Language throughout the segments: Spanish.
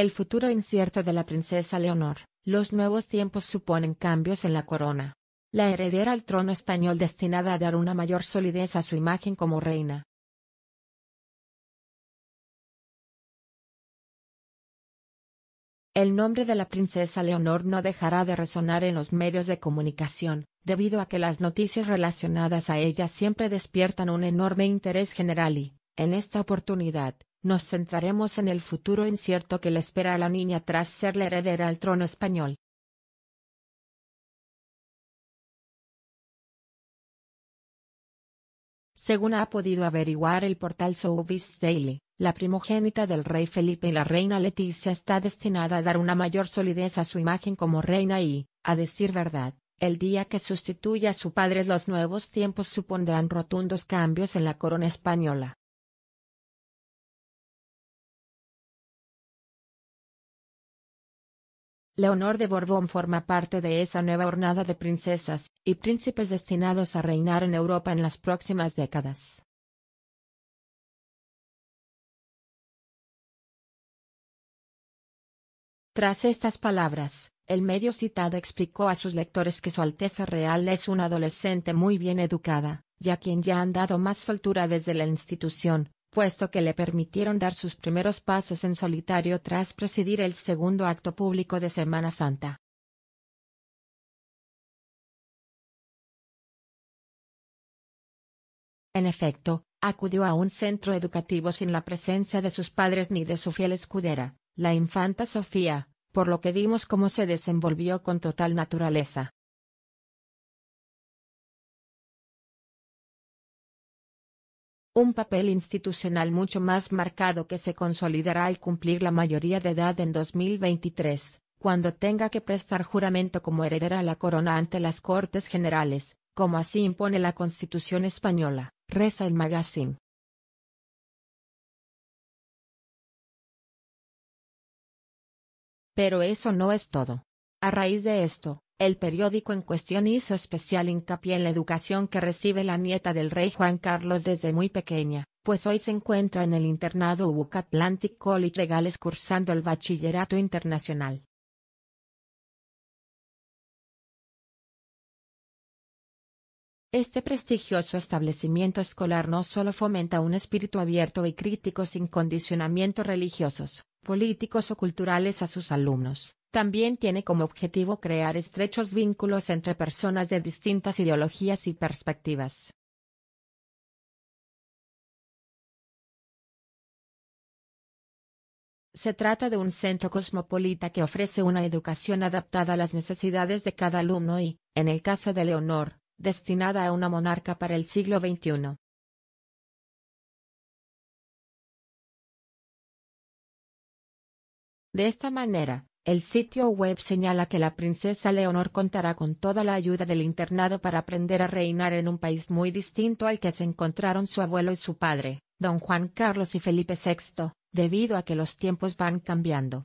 El futuro incierto de la princesa Leonor. Los nuevos tiempos suponen cambios en la corona. La heredera al trono español destinada a dar una mayor solidez a su imagen como reina. El nombre de la princesa Leonor no dejará de resonar en los medios de comunicación, debido a que las noticias relacionadas a ella siempre despiertan un enorme interés general y, en esta oportunidad, nos centraremos en el futuro incierto que le espera a la niña tras ser la heredera al trono español. Según ha podido averiguar el portal souvis Daily, la primogénita del rey Felipe y la reina Leticia está destinada a dar una mayor solidez a su imagen como reina y, a decir verdad, el día que sustituya a su padre los nuevos tiempos supondrán rotundos cambios en la corona española. Leonor de Borbón forma parte de esa nueva hornada de princesas y príncipes destinados a reinar en Europa en las próximas décadas. Tras estas palabras, el medio citado explicó a sus lectores que Su Alteza Real es una adolescente muy bien educada, ya quien ya han dado más soltura desde la institución, puesto que le permitieron dar sus primeros pasos en solitario tras presidir el segundo acto público de Semana Santa. En efecto, acudió a un centro educativo sin la presencia de sus padres ni de su fiel escudera, la infanta Sofía, por lo que vimos cómo se desenvolvió con total naturaleza. un papel institucional mucho más marcado que se consolidará al cumplir la mayoría de edad en 2023, cuando tenga que prestar juramento como heredera a la corona ante las Cortes Generales, como así impone la Constitución española, reza el magazine. Pero eso no es todo. A raíz de esto, el periódico en cuestión hizo especial hincapié en la educación que recibe la nieta del rey Juan Carlos desde muy pequeña, pues hoy se encuentra en el internado UBUC Atlantic College de Gales cursando el bachillerato internacional. Este prestigioso establecimiento escolar no solo fomenta un espíritu abierto y crítico sin condicionamientos religiosos, políticos o culturales a sus alumnos, también tiene como objetivo crear estrechos vínculos entre personas de distintas ideologías y perspectivas. Se trata de un centro cosmopolita que ofrece una educación adaptada a las necesidades de cada alumno y, en el caso de Leonor, destinada a una monarca para el siglo XXI. De esta manera, el sitio web señala que la princesa Leonor contará con toda la ayuda del internado para aprender a reinar en un país muy distinto al que se encontraron su abuelo y su padre, don Juan Carlos y Felipe VI, debido a que los tiempos van cambiando.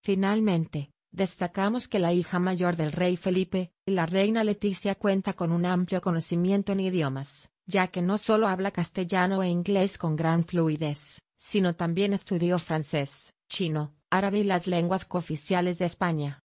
Finalmente, destacamos que la hija mayor del rey Felipe, la reina Leticia cuenta con un amplio conocimiento en idiomas, ya que no solo habla castellano e inglés con gran fluidez, sino también estudió francés, chino, árabe y las lenguas cooficiales de España.